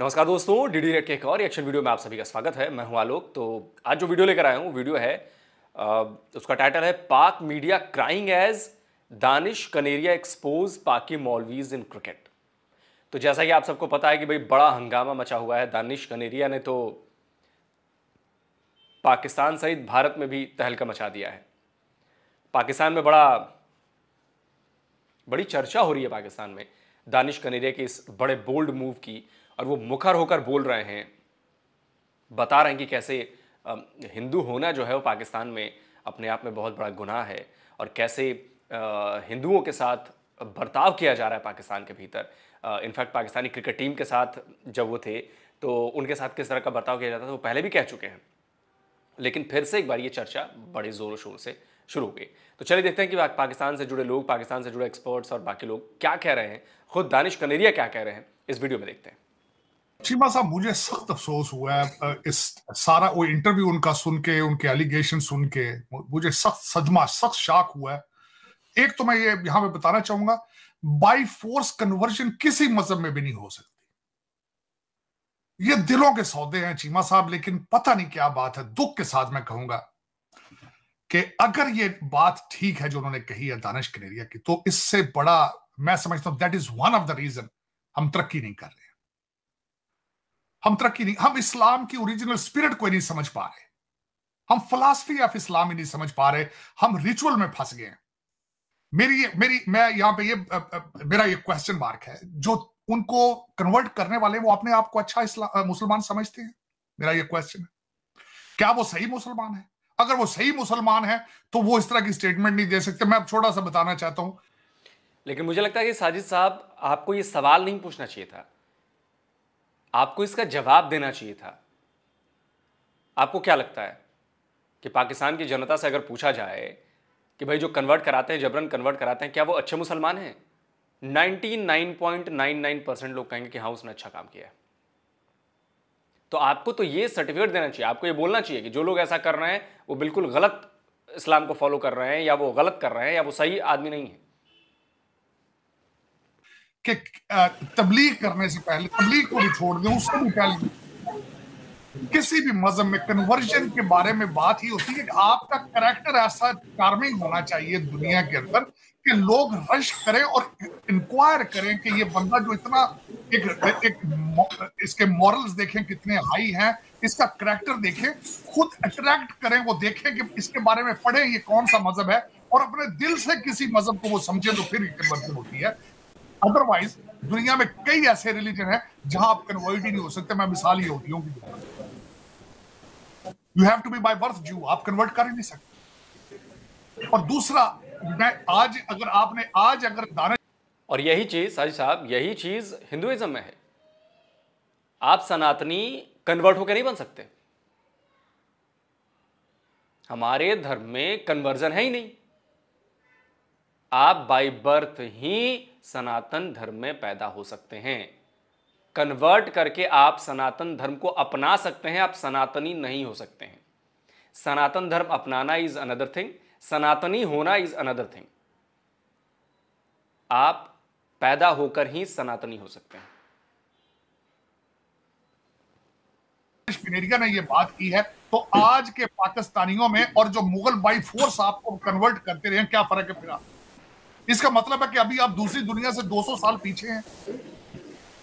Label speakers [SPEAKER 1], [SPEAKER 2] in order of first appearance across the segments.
[SPEAKER 1] नमस्कार दोस्तों D D red के एक और एक्शन वीडियो में आप सभी का स्वागत है मैं हूं आलोक तो आज जो वीडियो लेकर आया हूं वीडियो है आ, उसका टाइटल है Pak media crying as Danish Kaneria expose Paki maulvis in cricket तो जैसा कि आप सबको पता है कि भाई बड़ा हंगामा मचा हुआ है दानिश कनेरिया ने तो पाकिस्तान सहित भारत में भी तहलका मचा दिया है पाकिस्तान में बड़ा बड़ी चर्चा हो रही है पाकिस्तान में दानिश कनेरिया के इस बड़े बोल्ड मूव की और वो मुखर होकर बोल रहे हैं बता रहे हैं कि कैसे हिंदू होना जो है वो पाकिस्तान में अपने आप में बहुत बड़ा गुनाह है और कैसे हिंदुओं के साथ बर्ताव किया जा रहा है पाकिस्तान के भीतर इनफैक्ट पाकिस्तानी क्रिकेट टीम के साथ जब वो थे तो उनके साथ किस तरह का बर्ताव किया जाता था वो पहले भी कह चुके हैं लेकिन फिर से एक बार ये चर्चा बड़े ज़ोरों शोर से शुरू हो गई तो चलिए देखते हैं कि पाकिस्तान से जुड़े लोग पाकिस्तान से जुड़े एक्सपर्ट्स और बाकी लोग क्या कह रहे हैं खुद दानिश कनेरिया क्या कह रहे हैं इस वीडियो में देखते हैं
[SPEAKER 2] चीमा साहब मुझे सख्त अफसोस हुआ है इस सारा वो इंटरव्यू उनका सुन के उनके एलिगेशन सुन के मुझे सख्त सदमा सख्त शाक हुआ है एक तो मैं ये यहां पे बताना चाहूंगा बाई फोर्स कन्वर्जन किसी मजहब में भी नहीं हो सकती ये दिलों के सौदे हैं चीमा साहब लेकिन पता नहीं क्या बात है दुख के साथ मैं कहूंगा कि अगर ये बात ठीक है जो उन्होंने कही है दानिश कनेरिया की तो इससे बड़ा मैं समझता हूं that is one of the reason हम तरक्की नहीं कर रहे हम तरक्की नहीं हम इस्लाम की ओरिजिनल स्पिरिट को ही नहीं समझ पा रहे हम फिलासफी ऑफ इस्लाम ही नहीं समझ पा रहे हम रिचुअल में फंस गए हैं मेरी मेरी मैं यहां पे ये अ, अ, मेरा ये क्वेश्चन मार्क है जो उनको कन्वर्ट करने वाले वो अपने आप को अच्छा मुसलमान समझते हैं मेरा ये क्वेश्चन है क्या वो सही मुसलमान है अगर वो सही मुसलमान है तो वो इस तरह की स्टेटमेंट नहीं दे सकते मैं अब छोटा सा बताना चाहता हूं
[SPEAKER 1] लेकिन मुझे लगता है कि साजिद साहब आपको ये सवाल नहीं पूछना चाहिए था आपको इसका जवाब देना चाहिए था आपको क्या लगता है कि पाकिस्तान की जनता से अगर पूछा जाए कि भाई जो कन्वर्ट कराते हैं जबरन कन्वर्ट कराते हैं क्या वो अच्छे मुसलमान हैं 99.99 परसेंट लोग कहेंगे कि हाँ उसने अच्छा काम किया है तो आपको तो ये सर्टिफिकेट देना चाहिए आपको ये बोलना चाहिए कि जो लोग ऐसा कर रहे हैं वो बिल्कुल गलत इस्लाम को फॉलो कर रहे हैं या वो गलत कर रहे हैं या वो सही
[SPEAKER 2] आदमी नहीं है कि तबलीग करने से पहले तबलीग को भी छोड़ दें उसको भी पहले किसी भी मजहब में कन्वर्जन के बारे में बात ही होती है कि आपका करेक्टर ऐसा कार्मिक होना चाहिए दुनिया के अंदर कि लोग रश करें और इंक्वायर करें कि ये बंदा जो इतना एक एक इसके मॉरल्स देखें कितने हाई हैं इसका करेक्टर देखें खुद अट्रैक्ट करें वो देखें कि इसके बारे में पढ़े ये कौन सा मजहब है और अपने दिल से किसी मजहब को वो समझे तो फिर कन्वर्जन होती है अदरवाइज दुनिया में कई ऐसे रिलीजन है जहां आप कन्वर्ट ही नहीं हो सकते मैं मिसाल ये होती हूँ you have to be by birth Jew आप कन्वर्ट कर ही नहीं सकते और दूसरा मैं
[SPEAKER 1] आज अगर आपने आज अगर दाना और यही चीज साजी साहब यही चीज हिंदुइज्म में है आप सनातनी कन्वर्ट होकर नहीं बन सकते हमारे धर्म में कन्वर्जन है ही नहीं आप बाई बर्थ ही सनातन धर्म में पैदा हो सकते हैं कन्वर्ट करके आप सनातन धर्म को अपना सकते हैं आप सनातनी नहीं हो सकते हैं सनातन धर्म अपनाना इज अनदर थिंग सनातनी होना इज अनदर थिंग आप पैदा होकर ही सनातनी हो सकते हैं
[SPEAKER 2] ने ये बात की है तो आज के पाकिस्तानियों में और जो मुगल बाई फोर्स आपको कन्वर्ट करते रहे क्या फर्क है फिर इसका मतलब है कि अभी आप दूसरी दुनिया से 200 साल पीछे हैं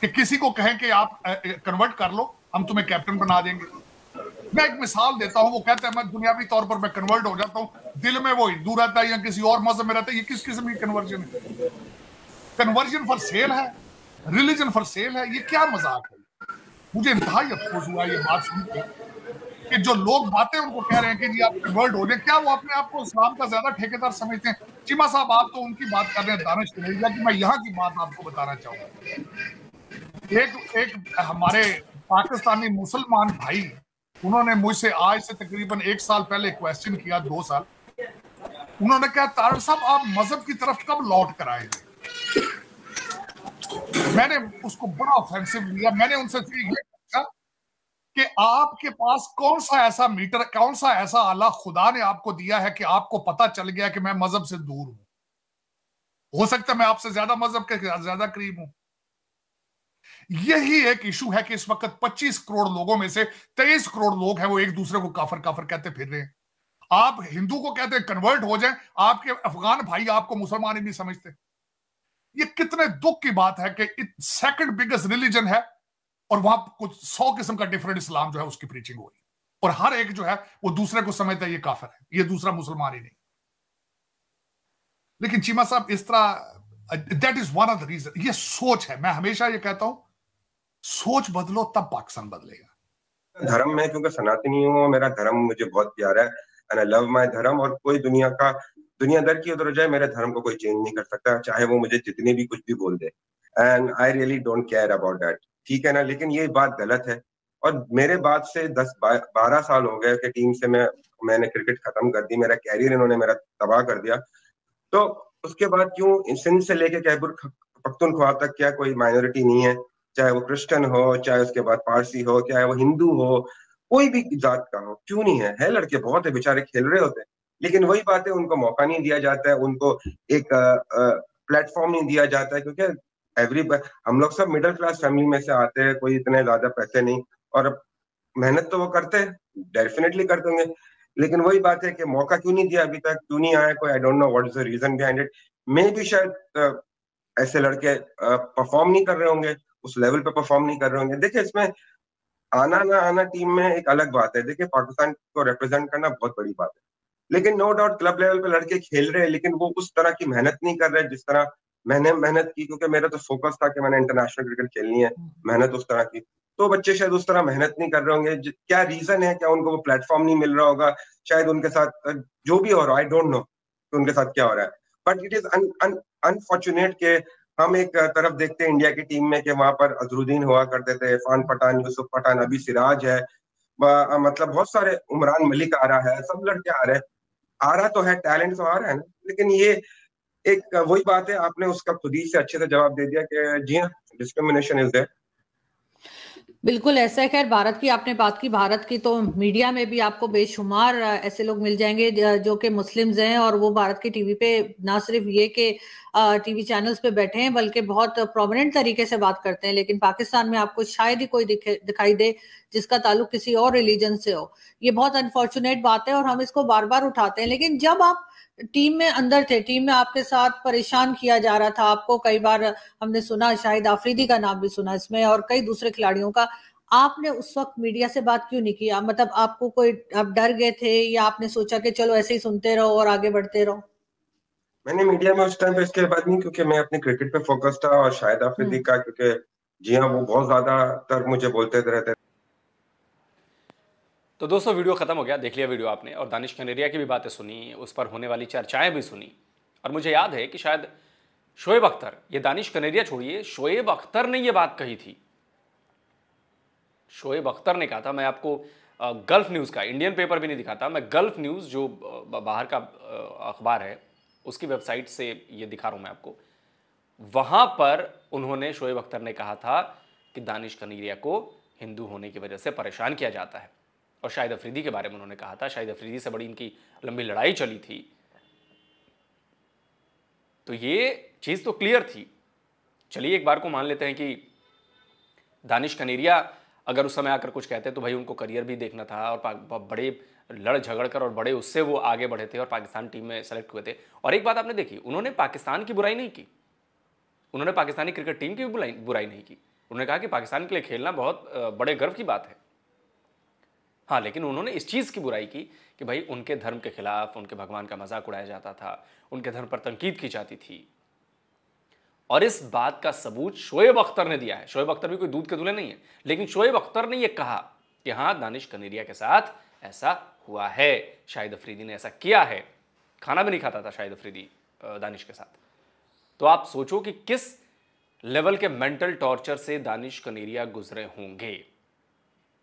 [SPEAKER 2] कि किसी को कहें कि आप कन्वर्ट कर लो हम तुम्हें कैप्टन बना देंगे मैं एक मिसाल देता हूँ वो कहते हैं मैं दुनियावी तौर पर मैं कन्वर्ट हो जाता हूँ दिल में वो हिंदू रहता है या किसी और मजहब में रहता है ये किस किस्म की कन्वर्जन है कन्वर्जन फॉर सेल है रिलीजन फॉर सेल है ये क्या मजाक है मुझे इंतहाई अफसोस हुआ ये बात सुन के कि जो लोग बातें उनको कह रहे हैं कि जी आप कन्वर्ट हो जाए क्या वो अपने आप को इस्लाम का ज्यादा ठेकेदार समझते हैं चिमा साहब आप तो उनकी बात कर रहे हैं दानिश तलेजा की मैं यहाँ की बात आपको बताना चाहूंगा एक एक हमारे पाकिस्तानी मुसलमान भाई उन्होंने मुझसे आज से तकरीबन एक साल पहले क्वेश्चन किया दो साल उन्होंने कहा तार साहब आप मजहब की तरफ कब लौट कर आए मैंने उसको बड़ा ऑफेंसिव लिया मैंने उनसे कि आपके पास कौन सा ऐसा मीटर कौन सा ऐसा आला खुदा ने आपको दिया है कि आपको पता चल गया कि मैं मजहब से दूर हूं हो सकता है मैं आपसे ज्यादा मजहब के ज्यादा करीब हूं यही एक इशू है कि इस वक्त 25 करोड़ लोगों में से 23 करोड़ लोग हैं वो एक दूसरे को काफर काफर कहते फिर रहे हैं आप हिंदू को कहते हैं कन्वर्ट हो जाए आपके अफगान भाई आपको मुसलमान ही नहीं समझते ये कितने दुख की बात है कि सेकंड बिगेस्ट रिलीजन है और वहां कुछ सौ किस्म का डिफरेंट इस्लाम जो है उसकी प्रीचिंग हो रही है और हर एक जो है वो दूसरे को समझता है ये काफर है ये दूसरा मुसलमान ही नहीं लेकिन चीमा साहब इस तरह that is one of the reason ये सोच है मैं हमेशा ये कहता हूं सोच बदलो तब पाकिस्तान बदलेगा
[SPEAKER 3] धर्म में क्योंकि सनातनी हूँ मेरा धर्म मुझे बहुत प्यारा है एंड आई लव माय धर्म और कोई दुनिया का दुनिया दर की उधर जाए मेरे धर्म को कोई चेंज नहीं कर सकता चाहे वो मुझे जितने भी कुछ भी बोल दे and I really don't care about that ठीक है ना लेकिन ये बात गलत है और मेरे बाद से दस बारह साल हो गए कि टीम से मैं मैंने क्रिकेट खत्म कर दी मेरा कैरियर इन्होंने मेरा तबाह कर दिया तो उसके बाद क्यों सिंध से लेके कैबुर पख्तुनख्वा तक क्या कोई माइनॉरिटी नहीं है चाहे वो क्रिश्चियन हो चाहे उसके बाद पारसी हो चाहे वो हिंदू हो कोई भी जात का हो क्यों नहीं है है लड़के बहुत है बेचारे खेल रहे होते हैं लेकिन वही बात है उनको मौका नहीं दिया जाता है उनको एक प्लेटफॉर्म नहीं दिया जाता है क्योंकि एवरी हम लोग सब मिडिल क्लास फैमिली में से आते हैं कोई इतने ज्यादा पैसे नहीं और मेहनत तो वो करते हैं डेफिनेटली करते होंगे लेकिन वही बात है कि मौका क्यों नहीं दिया अभी तक क्यों नहीं आया कोई I don't know what is the reason behind it मे भी शायद ऐसे लड़के परफॉर्म नहीं कर रहे होंगे उस लेवल पे परफॉर्म नहीं कर रहे होंगे देखिए इसमें आना ना आना टीम में एक अलग बात है देखिए पाकिस्तान को रिप्रेजेंट करना बहुत बड़ी बात है लेकिन नो डाउट क्लब लेवल पे लड़के खेल रहे हैं लेकिन वो उस तरह की मेहनत नहीं कर रहे जिस तरह मैंने मेहनत की क्योंकि मेरा तो फोकस था कि मैंने इंटरनेशनल क्रिकेट खेलनी है हम्म। मेहनत उस तरह की तो बच्चे शायद उस तरह मेहनत नहीं कर रहे होंगे क्या रीजन है क्या उनको वो प्लेटफॉर्म नहीं मिल रहा होगा शायद उनके साथ जो भी हो रहा है आई डोंट नो कि उनके साथ क्या हो रहा है बट इट इज अनफॉर्चुनेट के हम एक तरफ देखते हैं इंडिया की टीम में कि वहां पर अजरुद्दीन हुआ करते थे इरफान पठान यूसुफ पठान अभी सिराज है मतलब बहुत सारे उमरान मलिक आ रहा है सब लड़के आ रहे हैं आ रहा तो है टैलेंट तो आ रहा है ना लेकिन ये एक वही बात है आपने उसका खुद ही से अच्छे से जवाब दे दिया कि जी हाँ डिस्क्रिमिनेशन इज देयर
[SPEAKER 2] बिल्कुल ऐसा है खैर भारत की आपने बात की भारत की तो मीडिया में भी आपको बेशुमार ऐसे लोग मिल जाएंगे जो कि मुस्लिम्स हैं और वो भारत की टीवी पे ना सिर्फ ये कि टीवी चैनल्स पे बैठे हैं बल्कि बहुत प्रोमिनेंट तरीके से बात करते हैं लेकिन पाकिस्तान में आपको शायद ही कोई दिखे दिखाई दे जिसका ताल्लुक किसी और रिलीजन से हो ये बहुत अनफॉर्चुनेट बात है और हम इसको बार बार उठाते हैं लेकिन जब आप टीम में अंदर थे टीम में आपके साथ परेशान किया जा रहा था आपको कई बार हमने सुना शाहिद आफरीदी का नाम भी सुना इसमें और कई दूसरे खिलाड़ियों का आपने उस वक्त मीडिया से बात क्यों नहीं की मतलब आपको कोई आप डर गए थे या आपने सोचा कि चलो ऐसे ही सुनते रहो और आगे बढ़ते रहो
[SPEAKER 3] मैंने मीडिया में उस टाइम पे इसके बाद नहीं क्योंकि मैं अपने क्रिकेट पे फोकस था और शायद अफ्रीदी हम्म। का क्योंकि जी हाँ वो बहुत ज्यादा तर मुझे बोलते रहते
[SPEAKER 1] तो दोस्तों वीडियो खत्म हो गया देख लिया वीडियो आपने और दानिश कनेरिया की भी बातें सुनी उस पर होने वाली चर्चाएं भी सुनी और मुझे याद है कि शायद शोएब अख्तर ये दानिश कनेरिया छोड़िए शोएब अख्तर ने ये बात कही थी शोएब अख्तर ने कहा था मैं आपको गल्फ न्यूज़ का इंडियन पेपर भी नहीं दिखाता मैं गल्फ न्यूज़ जो बाहर का अखबार है उसकी वेबसाइट से ये दिखा रहा हूँ मैं आपको वहाँ पर उन्होंने शोएब अख्तर ने कहा था कि दानिश कनीरिया को हिंदू होने की वजह से परेशान किया जाता है और शाहिद अफरीदी के बारे में उन्होंने कहा था शाहिद अफरीदी से बड़ी इनकी लंबी लड़ाई चली थी तो ये चीज़ तो क्लियर थी चलिए एक बार को मान लेते हैं कि दानिश कनेरिया अगर उस समय आकर कुछ कहते तो भाई उनको करियर भी देखना था और बड़े लड़ झगड़ कर और बड़े उससे वो आगे बढ़े थे और पाकिस्तान टीम में सेलेक्ट हुए थे और एक बात आपने देखी उन्होंने पाकिस्तान की बुराई नहीं की उन्होंने पाकिस्तानी क्रिकेट टीम की भी बुराई नहीं की उन्होंने कहा कि पाकिस्तान के लिए खेलना बहुत बड़े गर्व की बात है हाँ लेकिन उन्होंने इस चीज़ की बुराई की कि भाई उनके धर्म के खिलाफ उनके भगवान का मजाक उड़ाया जाता था उनके धर्म पर तनकीद की जाती थी और इस बात का सबूत शोएब अख्तर ने दिया है शोएब अख्तर भी कोई दूध के दूल्हे नहीं है लेकिन शोएब अख्तर ने यह कहा कि हाँ दानिश कनेरिया के साथ ऐसा हुआ है शाहिद अफरीदी ने ऐसा किया है खाना भी नहीं खाता था शाहिद अफरीदी दानिश के साथ तो आप सोचो कि किस लेवल के मेंटल टॉर्चर से दानिश कनेरिया गुजरे होंगे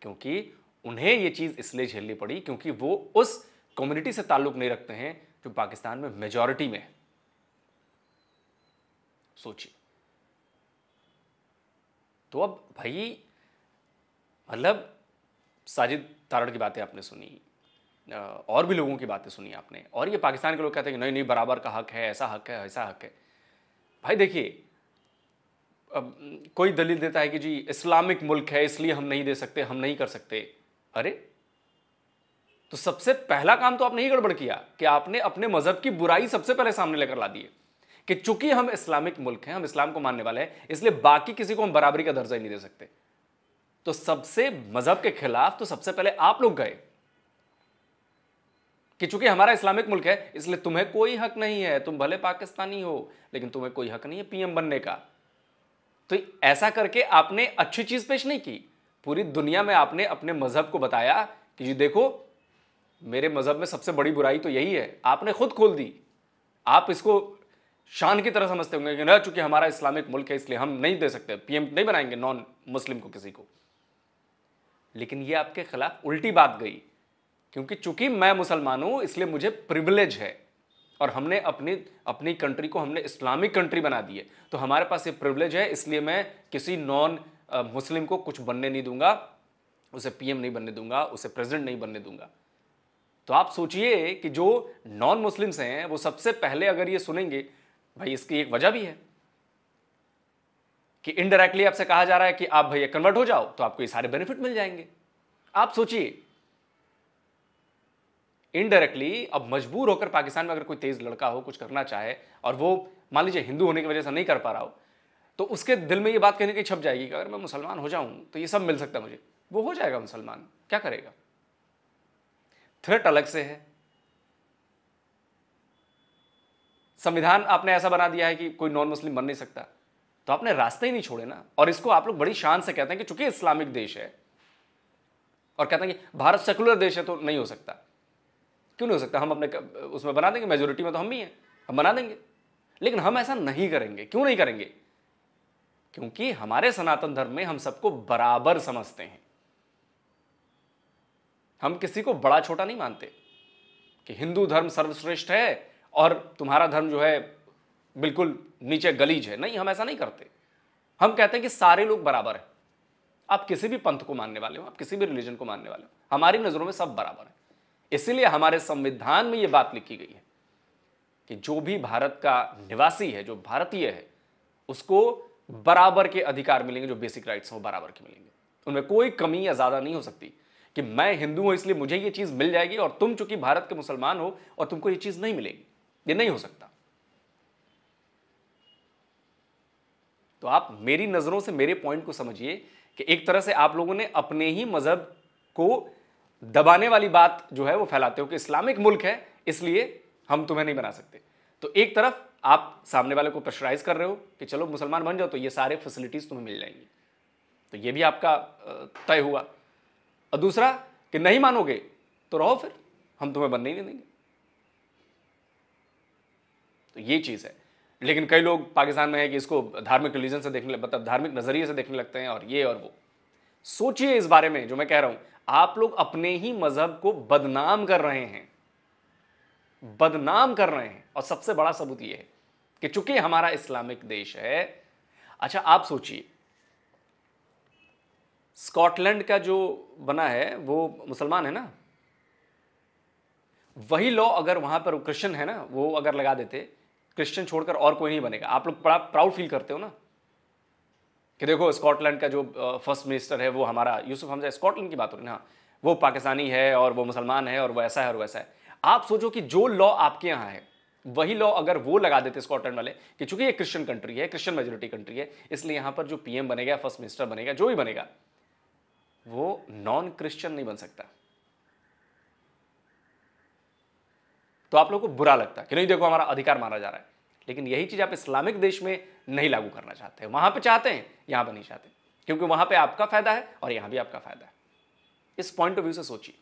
[SPEAKER 1] क्योंकि उन्हें यह चीज़ इसलिए झेलनी पड़ी क्योंकि वो उस कम्युनिटी से ताल्लुक नहीं रखते हैं जो पाकिस्तान में मेजॉरिटी में है सोचिए तो अब भाई मतलब साजिद तारण की बातें आपने सुनी और भी लोगों की बातें सुनी आपने और ये पाकिस्तान के लोग कहते हैं कि नहीं नहीं बराबर का हक है ऐसा हक है ऐसा हक है भाई देखिए अब कोई दलील देता है कि जी इस्लामिक मुल्क है इसलिए हम नहीं दे सकते हम नहीं कर सकते अरे तो सबसे पहला काम तो आपने ही गड़बड़ किया कि आपने अपने मजहब की बुराई सबसे पहले सामने लेकर ला दी है कि चूंकि हम इस्लामिक मुल्क हैं हम इस्लाम को मानने वाले हैं इसलिए बाकी किसी को हम बराबरी का दर्जा ही नहीं दे सकते तो सबसे मजहब के खिलाफ तो सबसे पहले आप लोग गए कि चूंकि हमारा इस्लामिक मुल्क है इसलिए तुम्हें कोई हक नहीं है तुम भले पाकिस्तानी हो लेकिन तुम्हें कोई हक नहीं है पीएम बनने का तो ऐसा करके आपने अच्छी चीज पेश नहीं की पूरी दुनिया में आपने अपने मजहब को बताया कि जी देखो मेरे मजहब में सबसे बड़ी बुराई तो यही है आपने खुद खोल दी आप इसको शान की तरह समझते होंगे कि न चूंकि हमारा इस्लामिक मुल्क है इसलिए हम नहीं दे सकते पीएम नहीं बनाएंगे नॉन मुस्लिम को किसी को लेकिन ये आपके खिलाफ उल्टी बात गई क्योंकि चूंकि मैं मुसलमान हूँ इसलिए मुझे प्रिविलेज है और हमने अपनी अपनी कंट्री को हमने इस्लामिक कंट्री बना दी है तो हमारे पास ये प्रिविलेज है इसलिए मैं किसी नॉन मुस्लिम को कुछ बनने नहीं दूंगा उसे पीएम नहीं बनने दूंगा उसे प्रेसिडेंट नहीं बनने दूंगा तो आप सोचिए कि जो नॉन मुस्लिम्स हैं वो सबसे पहले अगर ये सुनेंगे भाई इसकी एक वजह भी है कि इनडायरेक्टली आपसे कहा जा रहा है कि आप भैया कन्वर्ट हो जाओ तो आपको ये सारे बेनिफिट मिल जाएंगे आप सोचिए इनडायरेक्टली अब मजबूर होकर पाकिस्तान में अगर कोई तेज लड़का हो कुछ करना चाहे और वो मान लीजिए हिंदू होने की वजह से नहीं कर पा रहा हो तो उसके दिल में ये बात कहने की छप जाएगी कि अगर मैं मुसलमान हो जाऊं तो ये सब मिल सकता मुझे वो हो जाएगा मुसलमान क्या करेगा थ्रेट अलग से है संविधान आपने ऐसा बना दिया है कि कोई नॉन मुस्लिम बन नहीं सकता तो आपने रास्ते ही नहीं छोड़े ना और इसको आप लोग बड़ी शान से कहते हैं कि चूंकि इस्लामिक देश है और कहते हैं कि भारत सेकुलर देश है तो नहीं हो सकता क्यों नहीं हो सकता हम अपने उसमें बना देंगे मेजोरिटी में तो हम भी हैं हम बना देंगे लेकिन हम ऐसा नहीं करेंगे क्यों नहीं करेंगे क्योंकि हमारे सनातन धर्म में हम सबको बराबर समझते हैं हम किसी को बड़ा छोटा नहीं मानते कि हिंदू धर्म सर्वश्रेष्ठ है और तुम्हारा धर्म जो है बिल्कुल नीचे गलीज है नहीं हम ऐसा नहीं करते हम कहते हैं कि सारे लोग बराबर हैं आप किसी भी पंथ को मानने वाले हो आप किसी भी रिलीजन को मानने वाले हो हमारी नज़रों में सब बराबर है इसीलिए हमारे संविधान में यह बात लिखी गई है कि जो भी भारत का निवासी है जो भारतीय है उसको बराबर के अधिकार मिलेंगे जो बेसिक राइट्स हैं वो बराबर के मिलेंगे उनमें कोई कमी या ज़्यादा नहीं हो सकती कि मैं हिंदू हूं इसलिए मुझे ये चीज़ मिल जाएगी और तुम चूंकि भारत के मुसलमान हो और तुमको ये चीज़ नहीं मिलेगी ये नहीं हो सकता तो आप मेरी नज़रों से मेरे पॉइंट को समझिए कि एक तरह से आप लोगों ने अपने ही मज़हब को दबाने वाली बात जो है वो फैलाते हो कि इस्लामिक मुल्क है इसलिए हम तुम्हें नहीं बना सकते तो एक तरफ आप सामने वाले को प्रेशराइज कर रहे हो कि चलो मुसलमान बन जाओ तो ये सारे फैसिलिटीज़ तुम्हें मिल जाएंगी तो ये भी आपका तय हुआ और दूसरा कि नहीं मानोगे तो रहो फिर हम तुम्हें बनने ही नहीं देंगे तो ये चीज़ है लेकिन कई लोग पाकिस्तान में है कि इसको धार्मिक रिलीजन से देखने मतलब धार्मिक नज़रिए से देखने लगते हैं और ये और वो सोचिए इस बारे में जो मैं कह रहा हूं आप लोग अपने ही मजहब को बदनाम कर रहे हैं बदनाम कर रहे हैं और सबसे बड़ा सबूत यह है कि चूंकि हमारा इस्लामिक देश है अच्छा आप सोचिए स्कॉटलैंड का जो बना है वो मुसलमान है ना वही लॉ अगर वहां पर क्रिश्चन है ना वो अगर लगा देते क्रिश्चियन छोड़कर और कोई नहीं बनेगा आप लोग बड़ा प्राउड फील करते हो ना कि देखो स्कॉटलैंड का जो फर्स्ट मिनिस्टर है वो हमारा यूसुफ हमजा स्कॉटलैंड की बात हो रही है ना वो पाकिस्तानी है और वो मुसलमान है और वो ऐसा है और वैसा है आप सोचो कि जो लॉ आपके यहाँ है वही लॉ अगर वो लगा देते स्कॉटलैंड वाले कि चूंकि ये क्रिश्चियन कंट्री है क्रिश्चियन मेजोरिटी कंट्री है इसलिए यहाँ पर जो पीएम बनेगा फर्स्ट मिनिस्टर बनेगा जो भी बनेगा वो नॉन क्रिश्चियन नहीं बन सकता तो आप लोग को बुरा लगता है कि नहीं देखो हमारा अधिकार मारा जा रहा है लेकिन यही चीज़ आप इस्लामिक देश में नहीं लागू करना चाहते हैं वहाँ पर चाहते हैं यहाँ पर नहीं चाहते क्योंकि वहाँ पर आपका फायदा है और यहाँ भी आपका फायदा है इस पॉइंट ऑफ व्यू से सोचिए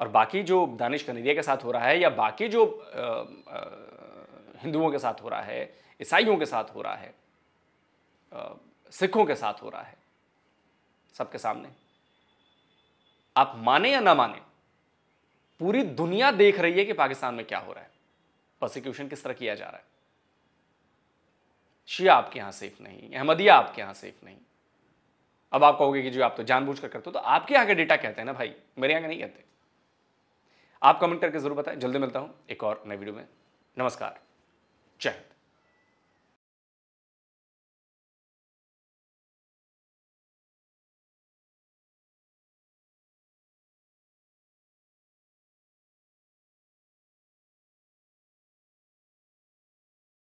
[SPEAKER 1] और बाकी जो दानिश कनेरिया के साथ हो रहा है या बाकी जो हिंदुओं के साथ हो रहा है ईसाइयों के साथ हो रहा है सिखों के साथ हो रहा है सबके सामने आप माने या ना माने पूरी दुनिया देख रही है कि पाकिस्तान में क्या हो रहा है प्रोसिक्यूशन किस तरह किया जा रहा है शिया आपके यहां सेफ नहीं अहमदिया आपके यहां सेफ नहीं अब आप कहोगे कि जो आप तो जानबूझ कर करते हो तो आपके यहां का डेटा कहते हैं ना भाई मेरे यहां का नहीं कहते आप कमेंट करके जरूर बताएं जल्दी मिलता हूं एक और नए वीडियो में नमस्कार जय हिंद